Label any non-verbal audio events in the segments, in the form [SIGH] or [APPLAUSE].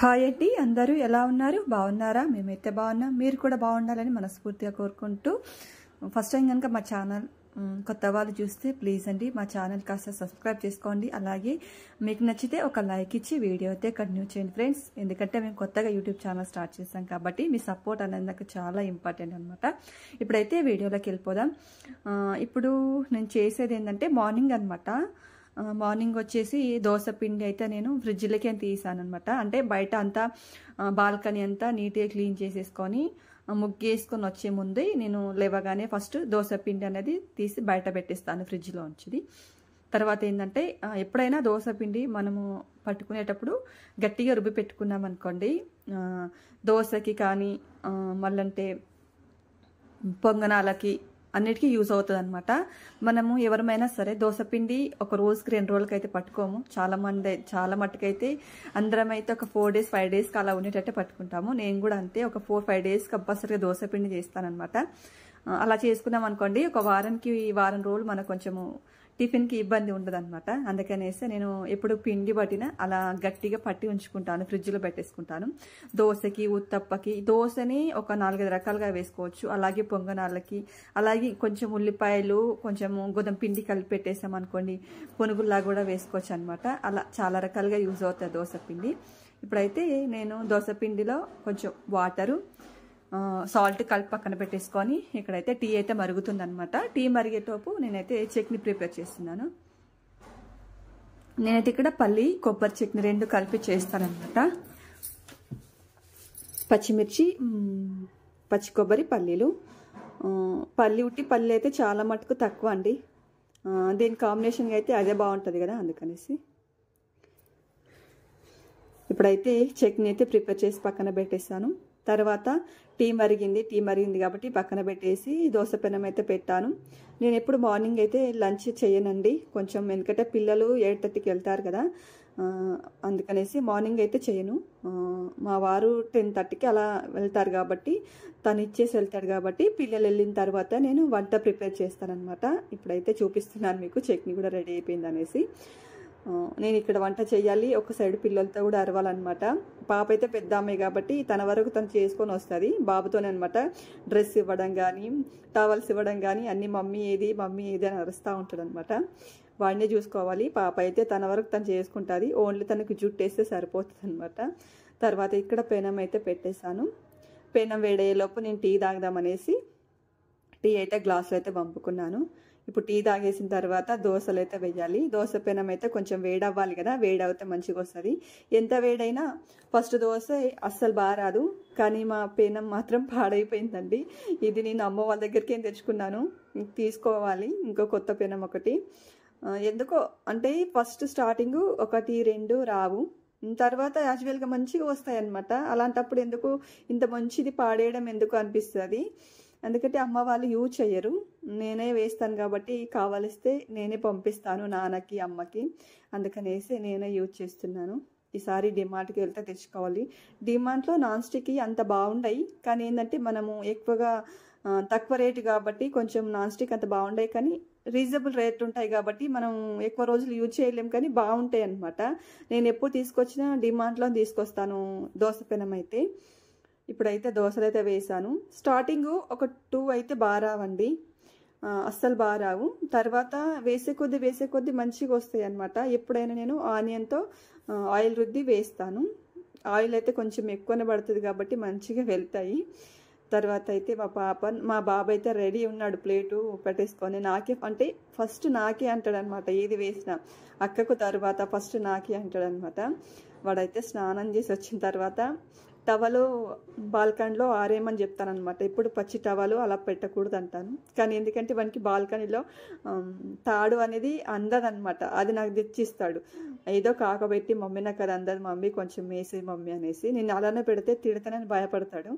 hi అండి అందరూ ఎలా ఉన్నారు బాగున్నారా మేమైతే బాగున్నాం మీరు కూడా బాగుండాలని మనస్ఫూర్తిగా కోరుకుంటూ ఫస్ట్ టైం కనుక మా ఛానల్ కొత్త వాళ్ళు చూస్తే ప్లీజ్ అండి మా ఛానల్ కాస్త సబ్స్క్రైబ్ చేసుకోండి అలాగే మీకు నచ్చితే ఒక లైక్ ఇచ్చి వీడియో అయితే కంటిన్యూ చేయండి ఫ్రెండ్స్ ఎందుకంటే మేము కొత్తగా యూట్యూబ్ ఛానల్ స్టార్ట్ చేసాం కాబట్టి మీ సపోర్ట్ అనేది నాకు చాలా ఇంపార్టెంట్ అనమాట ఇప్పుడైతే వీడియోలోకి వెళ్ళిపోదాం ఇప్పుడు నేను చేసేది ఏంటంటే మార్నింగ్ అనమాట మార్నింగ్ వచ్చేసి దోశ పిండి అయితే నేను ఫ్రిడ్జ్లకే తీసాను అనమాట అంటే బయట అంతా బాల్కనీ అంతా నీట్గా క్లీన్ చేసేసుకొని ముగ్గేసుకొని వచ్చే ముందే నేను లేవగానే ఫస్ట్ దోశ పిండి అనేది తీసి బయట పెట్టేస్తాను ఫ్రిడ్జ్లో ఉంచిది తర్వాత ఏంటంటే ఎప్పుడైనా దోశ పిండి మనము పట్టుకునేటప్పుడు గట్టిగా రుబ్బి పెట్టుకున్నాం అనుకోండి దోశకి కానీ మళ్ళంటే పొంగనాలకి అన్నిటికీ యూజ్ అవుతుంది అనమాట మనము ఎవరమైనా సరే దోశపిండి ఒక రోజుకి రెండు రోజులకి అయితే పట్టుకోము చాలా మంది చాలా మట్టుకైతే అందరం అయితే ఒక ఫోర్ డేస్ ఫైవ్ డేస్కి అలా ఉండేటట్టే పట్టుకుంటాము నేను కూడా అంతే ఒక ఫోర్ ఫైవ్ డేస్ కంపల్సరిగా దోశపిండి అనమాట అలా చేసుకున్నాం అనుకోండి ఒక వారానికి వారం రోజులు మనకు కొంచెము టిఫిన్కి ఇబ్బంది ఉండదు అనమాట అందుకనేసి నేను ఎప్పుడు పిండి పట్టిన అలా గట్టిగా పట్టి ఉంచుకుంటాను ఫ్రిడ్జ్లో పెట్టేసుకుంటాను దోశకి ఉత్తప్పకి దోశని ఒక నాలుగైదు రకాలుగా వేసుకోవచ్చు అలాగే పొంగనాళ్ళకి అలాగే కొంచెం ఉల్లిపాయలు కొంచెం గోధుమ పిండి కలిపి పెట్టేసాం అనుకోండి పొనుగుల్లా కూడా వేసుకోవచ్చు అనమాట అలా చాలా రకాలుగా యూజ్ అవుతుంది దోశ పిండి ఇప్పుడైతే నేను దోశ పిండిలో కొంచెం వాటరు సాల్ట్ కలిపి పక్కన పెట్టేసుకొని ఇక్కడైతే టీ అయితే అనమాట టీ మరిగేటోపు నేనైతే చట్నీ ప్రిపేర్ చేస్తున్నాను నేనైతే ఇక్కడ పల్లి కొబ్బరి చట్నీ రెండు కలిపి చేస్తానమాట పచ్చిమిర్చి పచ్చి కొబ్బరి పల్లీలు పల్లి ఉట్టి పల్లి అయితే చాలా మటుకు తక్కువ అండి దీని కాంబినేషన్గా అయితే అదే బాగుంటుంది కదా అందుకనేసి ఇప్పుడైతే చట్నీ అయితే ప్రిపేర్ చేసి పక్కన పెట్టేస్తాను తర్వాత టీ మరిగింది టీ మరిగింది కాబట్టి పక్కన పెట్టేసి దోశ పెనం అయితే పెట్టాను నేను ఎప్పుడు మార్నింగ్ అయితే లంచ్ చేయనండి కొంచెం ఎందుకంటే పిల్లలు ఎయిట్ థర్టీకి వెళ్తారు కదా అందుకనేసి మార్నింగ్ అయితే చేయను మా వారు టెన్ థర్టీకి అలా వెళ్తారు కాబట్టి తను ఇచ్చేసి వెళ్తాడు కాబట్టి పిల్లలు వెళ్ళిన తర్వాత నేను వంట ప్రిపేర్ చేస్తానన్నమాట ఇప్పుడైతే చూపిస్తున్నాను మీకు చట్నీ కూడా రెడీ అయిపోయింది అనేసి నేను ఇక్కడ వంట చేయాలి ఒక సైడ్ పిల్లలతో కూడా అరవాలన్నమాట పాప అయితే పెద్ద అమ్మాయి కాబట్టి తన వరకు తను చేసుకొని వస్తుంది బాబుతోనే అనమాట డ్రెస్ ఇవ్వడం కానీ టవల్స్ ఇవ్వడం కానీ అన్ని మమ్మీ ఏది మమ్మీ ఏది అని అరుస్తూ ఉంటాడు అనమాట వాడినే చూసుకోవాలి పాప అయితే తన వరకు తను చేసుకుంటుంది ఓన్లీ తనకు జుట్టు వేస్తే సరిపోతుంది అనమాట తర్వాత ఇక్కడ పెనం అయితే పెట్టేశాను పెనం వేడయ్యేలోపు నేను టీ తాగదామనేసి టీ అయితే గ్లాసులో అయితే పంపుకున్నాను ఇప్పుడు టీ తాగేసిన తర్వాత దోశలు అయితే వేయాలి దోశ పెనం అయితే కొంచెం వేడవ్వాలి కదా వేడవుతే మంచిగా వస్తుంది ఎంత వేడైనా ఫస్ట్ దోశ అస్సలు బాగా కానీ మా పెనం మాత్రం పాడైపోయిందండి ఇది నేను అమ్మ వాళ్ళ దగ్గరికి ఏం తెచ్చుకున్నాను తీసుకోవాలి ఇంకో కొత్త పెనం ఒకటి ఎందుకో అంటే ఫస్ట్ స్టార్టింగ్ ఒకటి రెండు రావు తర్వాత యాజువల్గా మంచిగా వస్తాయి అనమాట అలాంటప్పుడు ఎందుకు ఇంత మంచిది పాడేయడం ఎందుకు అనిపిస్తుంది ఎందుకంటే అమ్మ వాళ్ళు యూజ్ చేయరు నేనే వేస్తాను కాబట్టి కావలిస్తే నేనే పంపిస్తాను నాన్నకి అమ్మకి అందుకనేసి నేనే యూజ్ చేస్తున్నాను ఈసారి డిమార్ట్కి వెళ్తే తెచ్చుకోవాలి డిమార్ట్లో నాన్ స్టిక్ అంత బాగుండయి కానీ ఏంటంటే మనము ఎక్కువగా తక్కువ రేటు కాబట్టి కొంచెం నాన్ స్టిక్ అంత బాగుండయి కానీ రీజనబుల్ రేట్ ఉంటాయి కాబట్టి మనం ఎక్కువ రోజులు యూజ్ చేయలేం కానీ బాగుంటాయి అనమాట నేను ఎప్పుడు తీసుకొచ్చినా డిమాండ్లో తీసుకొస్తాను దోశ పెనం అయితే ఇప్పుడైతే దోశలు అయితే వేసాను స్టార్టింగ్ ఒక టూ అయితే బాగా రావండి అస్సలు బాగా రావు తర్వాత వేసే కొద్ది వేసే కొద్ది మంచిగా వస్తాయి అనమాట ఎప్పుడైనా నేను ఆనియన్తో ఆయిల్ రుద్ది వేస్తాను ఆయిల్ అయితే కొంచెం ఎక్కువనే పడుతుంది కాబట్టి మంచిగా వెళ్తాయి తర్వాత అయితే మా పాప మా బాబు అయితే రెడీ ఉన్నాడు ప్లేటు పెట్టేసుకొని నాకే అంటే ఫస్ట్ నాకే అంటాడనమాట ఏది వేసినా అక్కకు తర్వాత ఫస్ట్ నాకే అంటాడనమాట వాడైతే స్నానం చేసి వచ్చిన తర్వాత టవలు బాల్కనీలో ఆరేయమని చెప్తానమాట ఎప్పుడు పచ్చి టవలు అలా పెట్టకూడదు అంటాను కానీ ఎందుకంటే వానికి బాల్కనీలో తాడు అనేది అందదనమాట అది నాకు తెచ్చిస్తాడు ఏదో కాకబెట్టి మమ్మీ నాకు అది అందదు మమ్మీ కొంచెం మేసి మమ్మీ అనేసి నేను అలానే పెడితే తిడతానని భయపడతాడు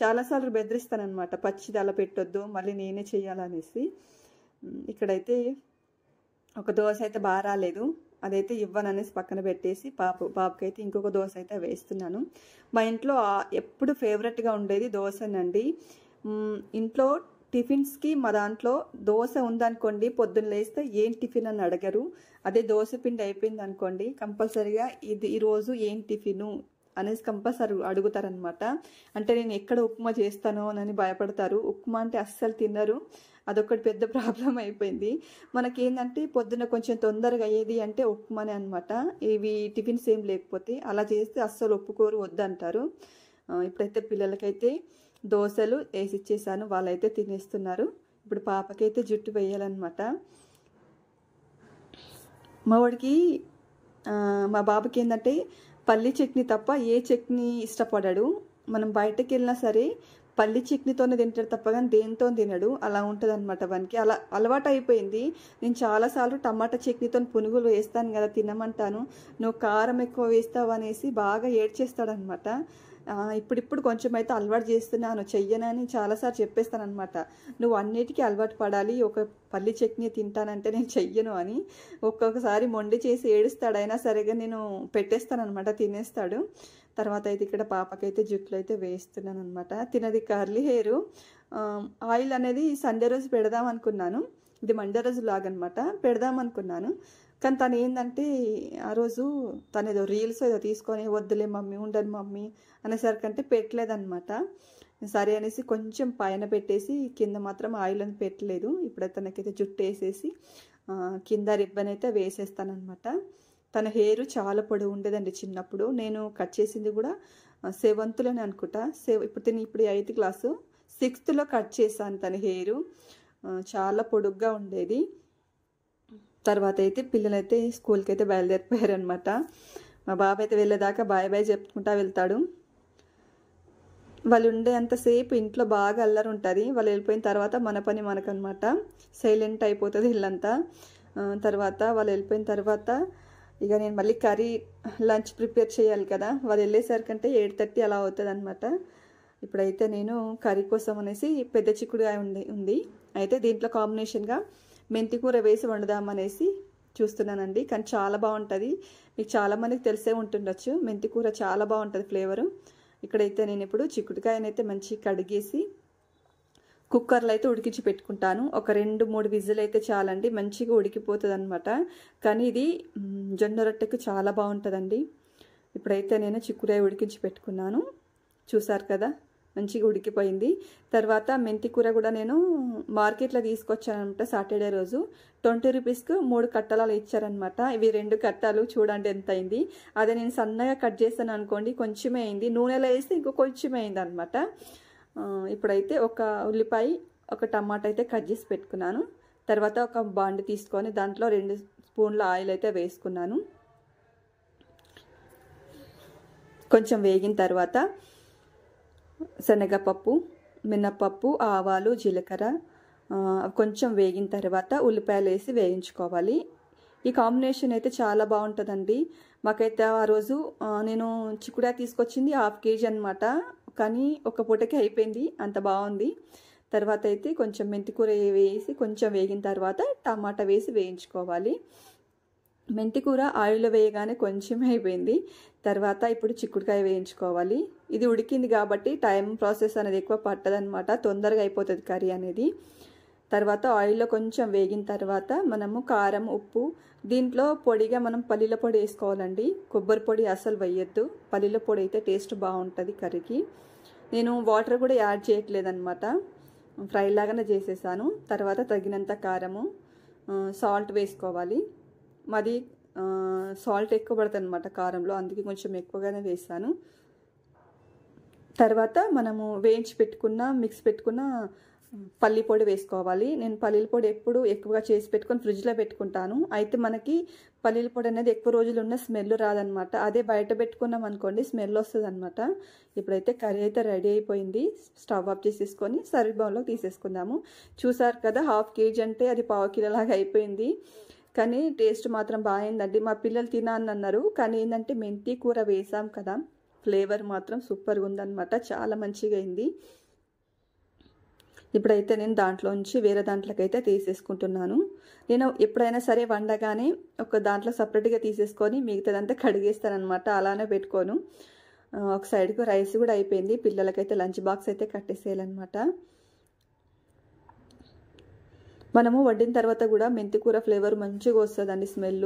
చాలాసార్లు బెదిరిస్తానమాట పచ్చిది అలా పెట్టొద్దు మళ్ళీ నేనే చేయాలనేసి ఇక్కడైతే ఒక దోశ అయితే బాగా రాలేదు అదైతే ఇవ్వననేసి పక్కన పెట్టేసి పాపు పాపకైతే ఇంకొక దోశ అయితే వేస్తున్నాను మా ఇంట్లో ఎప్పుడు ఫేవరెట్గా ఉండేది దోశనండి ఇంట్లో టిఫిన్స్కి మా దాంట్లో దోశ ఉందనుకోండి పొద్దున్న లేస్తే ఏం టిఫిన్ అని అడగరు అదే దోశ పిండి అయిపోయింది అనుకోండి కంపల్సరీగా ఇది ఈరోజు ఏం టిఫిను అనేసి కంపల్సరీ అడుగుతారనమాట అంటే నేను ఎక్కడ ఉప్మా చేస్తానో అని భయపడతారు ఉప్మా అంటే అస్సలు తినరు అదొకటి పెద్ద [LAUGHS] ప్రాబ్లం అయిపోయింది మనకి ఏంటంటే పొద్దున కొంచెం తొందరగా అయ్యేది అంటే ఉప్మానే అనమాట ఇవి టిఫిన్స్ ఏం లేకపోతే అలా చేస్తే అస్సలు ఒప్పుకోరు వద్దంటారు ఇప్పుడైతే పిల్లలకైతే దోశలు వేసి ఇచ్చేసాను వాళ్ళైతే తినేస్తున్నారు ఇప్పుడు పాపకైతే జుట్టు వేయాలన్నమాట మా వాడికి మా బాబుకి ఏంటంటే పల్లి చట్నీ తప్ప ఏ చట్నీ ఇష్టపడడు మనం బయటకు వెళ్ళినా సరే పల్లి చట్నీతోనే తింటాడు తప్ప కానీ దేనితో తినడు అలా ఉంటుంది అనమాట వానికి అలా అలవాటు అయిపోయింది నేను చాలాసార్లు టమాటా చట్నీతో పునుగులు వేస్తాను కదా తినమంటాను నువ్వు కారం ఎక్కువ వేస్తావు అనేసి బాగా ఏడ్చేస్తాడనమాట ఇప్పుడిప్పుడు కొంచెం అయితే అలవాటు చేస్తున్నాను చెయ్యనని చాలాసార్లు చెప్పేస్తానమాట నువ్వు అన్నిటికీ అలవాటు పడాలి ఒక పల్లి చట్నీ తింటానంటే నేను చెయ్యను అని ఒక్కొక్కసారి మొండి చేసి ఏడుస్తాడు అయినా సరేగా నేను పెట్టేస్తానమాట తినేస్తాడు తర్వాత అయితే ఇక్కడ పాపకైతే జుట్లు అయితే వేస్తున్నాను అనమాట తినది కర్లీ హెయిర్ ఆయిల్ అనేది సండే రోజు పెడదాం అనుకున్నాను ఇది మండే రోజు లాగనమాట పెడదాం అనుకున్నాను కానీ తను ఏంటంటే ఆ రోజు తను ఏదో రీల్స్ ఏదో తీసుకొని వద్దులే మమ్మీ ఉండను మమ్మీ అనేసరికంటే పెట్టలేదనమాట సరే అనేసి కొంచెం పైన పెట్టేసి కింద మాత్రం ఆయిల్ అని పెట్టలేదు ఇప్పుడు తనకైతే జుట్టు వేసేసి కింద రిబ్బన్ అయితే వేసేస్తానమాట తన హెయిర్ చాలా పొడవు ఉండేదండి చిన్నప్పుడు నేను కట్ చేసింది కూడా సెవెంత్లోనే అనుకుంటా సెవ్ ఇప్పుడు తిని ఇప్పుడు ఎయిత్ క్లాసు సిక్స్త్లో కట్ చేశాను తన హెయిర్ చాలా పొడుగ్గా ఉండేది తర్వాత అయితే పిల్లలైతే స్కూల్కి అయితే బయలుదేరిపోయారనమాట మా బాబు అయితే వెళ్ళేదాకా బాయ్ బాయ్ చెప్పుకుంటా వెళ్తాడు వాళ్ళు ఉండేంతసేపు ఇంట్లో బాగా అల్లరి ఉంటుంది వాళ్ళు వెళ్ళిపోయిన తర్వాత మన పని మనకనమాట సైలెంట్ అయిపోతుంది ఇల్లంతా తర్వాత వాళ్ళు వెళ్ళిపోయిన తర్వాత ఇక నేను మళ్ళీ కర్రీ లంచ్ ప్రిపేర్ చేయాలి కదా వాళ్ళు వెళ్ళేసరికంటే ఎయిట్ థర్టీ అలా అవుతుంది అనమాట ఇప్పుడైతే నేను కర్రీ కోసం అనేసి పెద్ద చిక్కుడుగా ఉంది ఉంది అయితే దీంట్లో కాంబినేషన్గా మెంతికూర వేసి వండుదామనేసి చూస్తున్నానండి కానీ చాలా బాగుంటుంది మీకు చాలామందికి తెలిసే ఉంటుండొచ్చు మెంతికూర చాలా బాగుంటుంది ఫ్లేవరు ఇక్కడైతే నేను ఇప్పుడు చిక్కుడుకాయనైతే మంచి కడిగేసి కుక్కర్లో అయితే ఉడికించి పెట్టుకుంటాను ఒక రెండు మూడు విజిల్ అయితే చాలండి మంచిగా ఉడికిపోతుంది అనమాట కానీ ఇది జొన్న రొట్టెకు చాలా బాగుంటుందండి ఇప్పుడైతే నేను చిక్కుడుకాయ ఉడికించి పెట్టుకున్నాను చూసారు కదా మంచిగా ఉడికిపోయింది తర్వాత మెంతి కూర కూడా నేను మార్కెట్లో తీసుకొచ్చానమాట సాటర్డే రోజు ట్వంటీ రూపీస్కు మూడు కట్టలాలు ఇచ్చారనమాట ఇవి రెండు కట్టాలు చూడండి ఎంత అయింది అదే నేను సన్నగా కట్ చేస్తాను అనుకోండి కొంచెమే అయింది నూనెలో వేస్తే ఇంకో కొంచెమే అయింది అనమాట ఇప్పుడైతే ఒక ఉల్లిపాయ ఒక టమాటా అయితే కట్ చేసి పెట్టుకున్నాను తర్వాత ఒక బాండ్ తీసుకొని దాంట్లో రెండు స్పూన్ల ఆయిల్ అయితే వేసుకున్నాను కొంచెం వేగిన తర్వాత శనగపప్పు మినపప్పు ఆవాలు జీలకర్ర కొంచెం వేగిన తర్వాత ఉల్లిపాయలు వేసి వేయించుకోవాలి ఈ కాంబినేషన్ అయితే చాలా బాగుంటుందండి మాకైతే ఆ రోజు నేను చిక్కుడా తీసుకొచ్చింది హాఫ్ కేజీ అనమాట కానీ ఒక పూటకి అయిపోయింది అంత బాగుంది తర్వాత అయితే కొంచెం మెంతికూర వేసి కొంచెం వేగిన తర్వాత టమాటా వేసి వేయించుకోవాలి మెంతి కూర ఆయిల్లో వేయగానే కొంచెం అయిపోయింది తర్వాత ఇప్పుడు చిక్కుడుకాయ వేయించుకోవాలి ఇది ఉడికింది కాబట్టి టైం ప్రాసెస్ అనేది ఎక్కువ పట్టదనమాట తొందరగా అయిపోతుంది కర్రీ అనేది తర్వాత ఆయిల్లో కొంచెం వేగిన తర్వాత మనము కారం ఉప్పు దీంట్లో పొడిగా మనం పల్లీల పొడి వేసుకోవాలండి కొబ్బరి పొడి అసలు వేయొద్దు పల్లీల పొడి అయితే టేస్ట్ బాగుంటుంది కర్రీకి నేను వాటర్ కూడా యాడ్ చేయట్లేదనమాట ఫ్రై లాగానే చేసేసాను తర్వాత తగినంత కారము సాల్ట్ వేసుకోవాలి మాది సాల్ట్ ఎక్కువ పడుతుంది అనమాట కారంలో అందుకే కొంచెం ఎక్కువగానే వేసాను తర్వాత మనము వేయించి పెట్టుకున్న మిక్స్ పెట్టుకున్న పల్లి పొడి వేసుకోవాలి నేను పల్లీల పొడి ఎప్పుడు ఎక్కువగా చేసి పెట్టుకొని ఫ్రిడ్జ్లో పెట్టుకుంటాను అయితే మనకి పల్లీల పొడి అనేది ఎక్కువ రోజులు ఉన్న స్మెల్ రాదనమాట అదే బయట పెట్టుకున్నాం అనుకోండి స్మెల్ వస్తుంది అనమాట ఇప్పుడైతే కర్రీ అయితే రెడీ అయిపోయింది స్టవ్ ఆఫ్ చేసేసుకొని సర్వ్ బౌన్లోకి తీసేసుకుందాము చూసారు కదా హాఫ్ కేజీ అంటే అది పావు కిలోలాగా అయిపోయింది కానీ టేస్ట్ మాత్రం బాగుందండి మా పిల్లలు అన్నారు కానీ ఏంటంటే మెంతి కూర వేసాం కదా ఫ్లేవర్ మాత్రం సూపర్గా ఉందన్నమాట చాలా మంచిగా అయింది ఇప్పుడైతే నేను దాంట్లో నుంచి వేరే దాంట్లోకైతే తీసేసుకుంటున్నాను నేను ఎప్పుడైనా సరే వండగానే ఒక దాంట్లో సపరేట్గా తీసేసుకొని మిగతాదంతా కడిగేస్తానమాట అలానే పెట్టుకోను ఒక సైడ్కు రైస్ కూడా అయిపోయింది పిల్లలకైతే లంచ్ బాక్స్ అయితే కట్టేసేయాలన్నమాట మనము వడ్డిన తర్వాత కూడా మెంతికూర ఫ్లేవర్ మంచిగా వస్తుందండి స్మెల్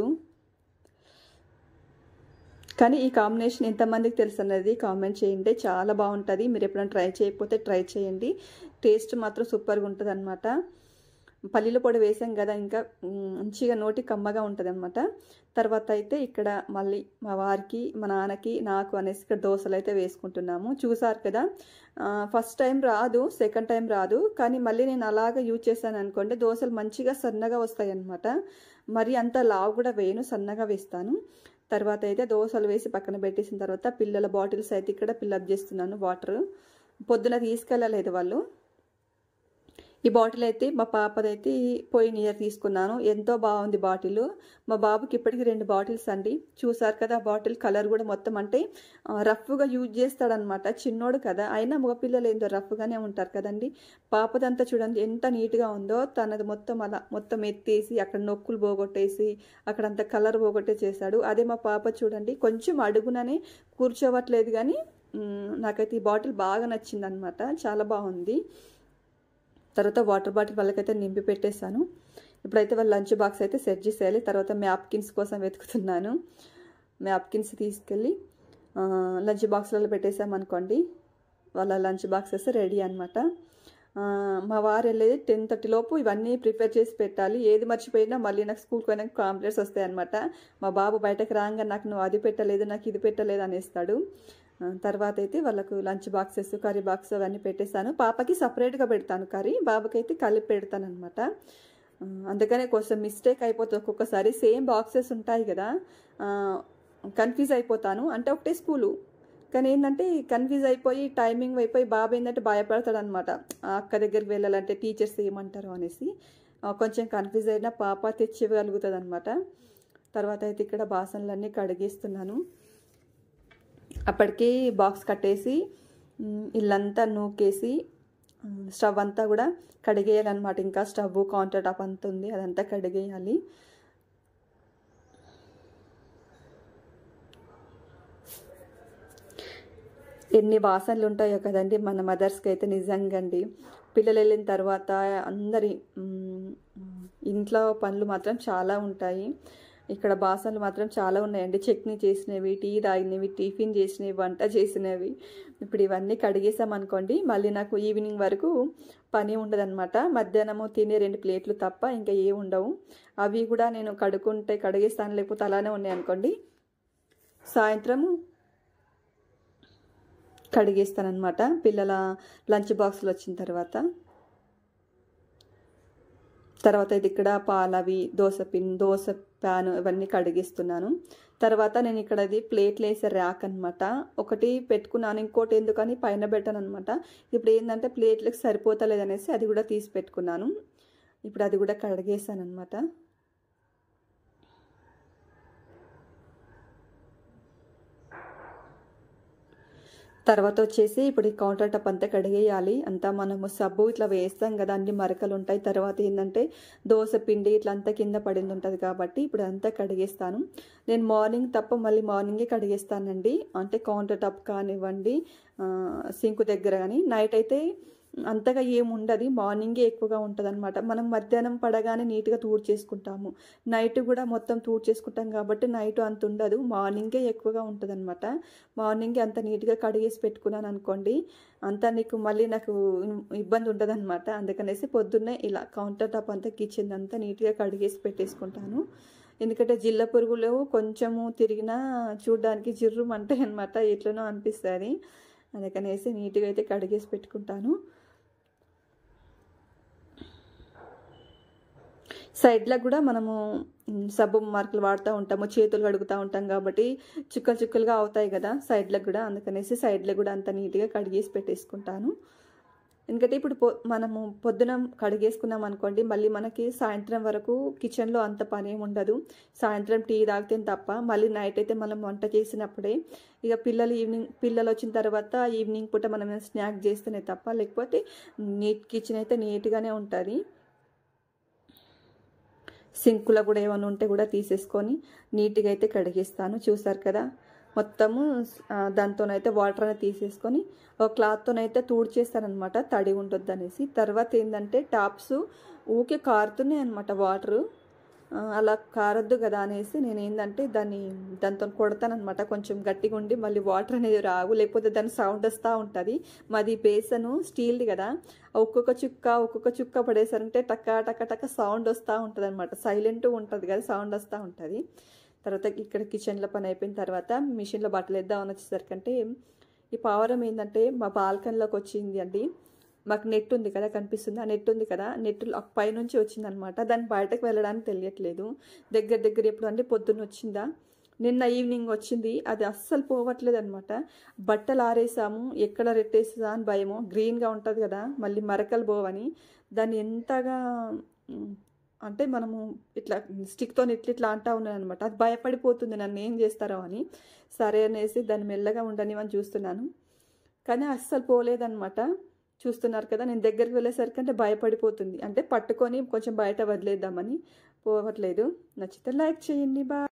కానీ ఈ కాంబినేషన్ ఎంతమందికి తెలుసు అనేది కామెంట్ చేయండి చాలా బాగుంటుంది మీరు ఎప్పుడైనా ట్రై చేయకపోతే ట్రై చేయండి టేస్ట్ మాత్రం సూపర్గా ఉంటుంది అనమాట పల్లీల పొడి వేసాం కదా ఇంకా మంచిగా నోటి కమ్మగా ఉంటుంది అనమాట తర్వాత అయితే ఇక్కడ మళ్ళీ మా వారికి మా నాన్నకి నాకు అనేసి ఇక్కడ దోశలు అయితే వేసుకుంటున్నాము చూసారు కదా ఫస్ట్ టైం రాదు సెకండ్ టైం రాదు కానీ మళ్ళీ నేను అలాగ యూజ్ చేశాను అనుకోండి దోశలు మంచిగా సన్నగా వస్తాయి అనమాట మరి అంత లావు కూడా వేయను సన్నగా వేస్తాను తర్వాత అయితే దోశలు వేసి పక్కన పెట్టేసిన తర్వాత పిల్లల బాటిల్స్ అయితే ఇక్కడ పిల్లప్ చేస్తున్నాను వాటర్ పొద్దున తీసుకెళ్ళలేదు వాళ్ళు ఈ బాటిల్ అయితే మా పాపదైతే పోయిన ఇయర్ తీసుకున్నాను ఎంతో బాగుంది బాటిల్ మా బాబుకి ఇప్పటికీ రెండు బాటిల్స్ అండి చూసారు కదా బాటిల్ కలర్ కూడా మొత్తం అంటే రఫ్గా యూజ్ చేస్తాడనమాట చిన్నోడు కదా అయినా మగపిల్లలు ఏందో రఫ్గానే ఉంటారు కదండి పాపదంతా చూడండి ఎంత నీట్గా ఉందో తనది మొత్తం అలా మొత్తం ఎత్తేసి అక్కడ నొక్కులు పోగొట్టేసి అక్కడ అంత కలర్ పోగొట్టే చేశాడు అదే మా పాప చూడండి కొంచెం అడుగుననే కూర్చోవట్లేదు కానీ నాకైతే ఈ బాటిల్ బాగా నచ్చిందనమాట చాలా బాగుంది తర్వాత వాటర్ బాటిల్ వాళ్ళకైతే నింపి పెట్టేశాను ఇప్పుడైతే వాళ్ళు లంచ్ బాక్స్ అయితే సెట్ చేసేయాలి తర్వాత మ్యాప్కిన్స్ కోసం వెతుకుతున్నాను మ్యాప్కిన్స్ తీసుకెళ్ళి లంచ్ బాక్స్లలో అనుకోండి వాళ్ళ లంచ్ బాక్సెస్ రెడీ అనమాట మా వారు వెళ్ళేది టెన్ థర్టీ లోపు ఇవన్నీ ప్రిపేర్ చేసి పెట్టాలి ఏది మర్చిపోయినా మళ్ళీ నాకు స్కూల్కి పోయినాక కాంప్లైంట్స్ అనమాట మా బాబు బయటకు రాగా నాకు నువ్వు అది పెట్టలేదు నాకు ఇది పెట్టలేదు అనేస్తాడు తర్వాత అయితే వాళ్ళకు లంచ్ బాక్సెస్ కర్రీ బాక్స్ అవన్నీ పెట్టేస్తాను పాపకి సపరేట్గా పెడతాను కర్రీ బాబుకైతే కలిపి పెడతాను అనమాట అందుకనే కొంచెం మిస్టేక్ అయిపోతుంది ఒక్కొక్కసారి సేమ్ బాక్సెస్ ఉంటాయి కదా కన్ఫ్యూజ్ అయిపోతాను అంటే ఒకటే స్కూలు కానీ ఏంటంటే కన్ఫ్యూజ్ అయిపోయి టైమింగ్ అయిపోయి బాబు ఏంటంటే భయపడతాడు అనమాట అక్క దగ్గరికి వెళ్ళాలంటే టీచర్స్ ఏమంటారు అనేసి కొంచెం కన్ఫ్యూజ్ అయినా పాప తెచ్చివ్వగలుగుతుంది అనమాట తర్వాత అయితే ఇక్కడ బాసనలన్నీ కడిగిస్తున్నాను అప్పటికి బాక్స్ కట్టేసి ఇల్లంతా నూకేసి స్టవ్ అంతా కూడా కడిగేయాలన్నమాట ఇంకా స్టవ్ కాంటర్ టాప్ అంత ఉంది అదంతా కడిగేయాలి ఎన్ని వాసనలు ఉంటాయో కదండి మన మదర్స్కి అయితే నిజంగా అండి పిల్లలు వెళ్ళిన తర్వాత అందరి ఇంట్లో పనులు మాత్రం చాలా ఉంటాయి ఇక్కడ బాసనలు మాత్రం చాలా ఉన్నాయండి చట్నీ చేసినవి టీ తాగినవి టిఫిన్ చేసినవి వంట చేసినవి ఇప్పుడు ఇవన్నీ కడిగేసాం అనుకోండి మళ్ళీ నాకు ఈవినింగ్ వరకు పని ఉండదన్నమాట మధ్యాహ్నము తినే రెండు ప్లేట్లు తప్ప ఇంకా ఏ ఉండవు అవి కూడా నేను కడుక్కుంటే కడిగేస్తాను లేకపోతే అలానే ఉన్నాయి అనుకోండి సాయంత్రము కడిగేస్తానమాట పిల్లల లంచ్ బాక్స్లు వచ్చిన తర్వాత తర్వాత ఇది ఇక్కడ పాలవి దోశ పిన్ దోశ ప్యాను ఇవన్నీ కడిగిస్తున్నాను తర్వాత నేను ఇక్కడ ఇది ప్లేట్లు వేసే ర్యాక్ అనమాట ఒకటి పెట్టుకున్నాను ఇంకోటి ఎందుకని పైన పెట్టాను అనమాట ఇప్పుడు ఏంటంటే ప్లేట్లకు సరిపోతలేదనేసి అది కూడా తీసి పెట్టుకున్నాను ఇప్పుడు అది కూడా కడిగేసాను అనమాట తర్వాత వచ్చేసి ఇప్పుడు ఈ కౌంటర్ టప్ అంతా కడిగేయాలి అంతా మనము సబ్బు ఇట్లా వేస్తాం కదా అన్ని మరకలు ఉంటాయి తర్వాత ఏంటంటే దోశ పిండి ఇట్లా అంతా కింద పడింది ఉంటుంది కాబట్టి ఇప్పుడు అంతా కడిగేస్తాను నేను మార్నింగ్ తప్ప మళ్ళీ మార్నింగే కడిగేస్తానండి అంటే కౌంటర్ టప్ కానివ్వండి సింక్ దగ్గర కానీ నైట్ అయితే అంతగా ఏముండదు మార్నింగే ఎక్కువగా ఉంటుంది అనమాట మనం మధ్యాహ్నం పడగానే నీట్గా తూడు చేసుకుంటాము నైట్ కూడా మొత్తం తూడు చేసుకుంటాం కాబట్టి నైట్ అంత ఉండదు మార్నింగే ఎక్కువగా ఉంటుంది అనమాట మార్నింగే అంత నీట్గా కడిగేసి పెట్టుకున్నాను అనుకోండి అంత నీకు మళ్ళీ నాకు ఇబ్బంది ఉండదు అనమాట అందుకనేసి పొద్దున్నే ఇలా కౌంటర్ టాప్ అంతా కిచెన్ అంతా నీట్గా కడిగేసి పెట్టేసుకుంటాను ఎందుకంటే జిల్ల పురుగులు కొంచెము తిరిగినా చూడడానికి జిర్రు అంటాయి అనమాట ఎట్లనో అనిపిస్తుంది అందుకనేసి నీట్గా అయితే కడిగేసి పెట్టుకుంటాను సైడ్లో కూడా మనము సబ్బు మార్కులు వాడుతూ ఉంటాము చేతులు కడుగుతూ ఉంటాం కాబట్టి చుక్కలు చుక్కలుగా అవుతాయి కదా సైడ్లకు కూడా అందుకనేసి సైడ్లో కూడా అంత నీట్గా కడిగేసి పెట్టేసుకుంటాను ఎందుకంటే ఇప్పుడు పొ మనము పొద్దున కడిగేసుకున్నాం అనుకోండి మళ్ళీ మనకి సాయంత్రం వరకు కిచెన్లో అంత పని ఉండదు సాయంత్రం టీ తాగితే తప్ప మళ్ళీ నైట్ అయితే మనం వంట చేసినప్పుడే ఇక పిల్లలు ఈవినింగ్ పిల్లలు వచ్చిన తర్వాత ఈవినింగ్ పూట మనం స్నాక్ చేస్తేనే తప్ప లేకపోతే నీట్ కిచెన్ అయితే నీట్గానే ఉంటుంది సింకులో కూడా ఏమైనా ఉంటే కూడా తీసేసుకొని నీట్గా అయితే కడిగిస్తాను చూసారు కదా మొత్తము దాంతోనైతే వాటర్ అనేది తీసేసుకొని ఒక క్లాత్తోనైతే చేస్తారనమాట తడి ఉంటుంది అనేసి తర్వాత ఏంటంటే టాప్స్ ఊకే కారుతున్నాయి అనమాట వాటరు అలా కారొద్దు కదా అనేసి నేను ఏంటంటే దాన్ని దాంతో కొడతానమాట కొంచెం గట్టిగా ఉండి మళ్ళీ వాటర్ అనేది రావు లేకపోతే దాని సౌండ్ వస్తూ ఉంటుంది మాది బేసను స్టీల్ది కదా ఒక్కొక్క చుక్క ఒక్కొక్క చుక్క పడేసారంటే టక్క టక్క టక్క సౌండ్ వస్తూ ఉంటుంది అనమాట సైలెంట్ ఉంటుంది కదా సౌండ్ వస్తూ ఉంటుంది తర్వాత ఇక్కడ కిచెన్లో పని అయిపోయిన తర్వాత మిషన్లో బట్టలు వేద్దామని వచ్చేసరికంటే ఈ పావురం ఏంటంటే మా బాల్కనీలోకి వచ్చింది అండి మాకు నెట్ ఉంది కదా కనిపిస్తుంది ఆ నెట్ ఉంది కదా నెట్ పైనుంచి వచ్చిందనమాట దాన్ని బయటకు వెళ్ళడానికి తెలియట్లేదు దగ్గర దగ్గర ఎప్పుడు అంటే పొద్దున్న వచ్చిందా నిన్న ఈవినింగ్ వచ్చింది అది అస్సలు పోవట్లేదు అనమాట బట్టలు ఆరేసాము ఎక్కడ రెట్టేస్తుందా అని భయము గ్రీన్గా ఉంటుంది కదా మళ్ళీ మరకలు పోవని దాన్ని ఎంతగా అంటే మనము ఇట్లా స్టిక్తో ఇట్లా ఇట్లా అంటా ఉన్నాను అనమాట అది భయపడిపోతుంది నన్ను ఏం చేస్తారో అని సరే అనేసి దాన్ని మెల్లగా ఉండనివని చూస్తున్నాను కానీ అస్సలు పోలేదనమాట చూస్తున్నారు కదా నేను దగ్గరికి వెళ్ళేసరికి అంటే భయపడిపోతుంది అంటే పట్టుకొని కొంచెం బయట వదిలేద్దామని పోవట్లేదు నచ్చితే లైక్ చేయండి బాయ్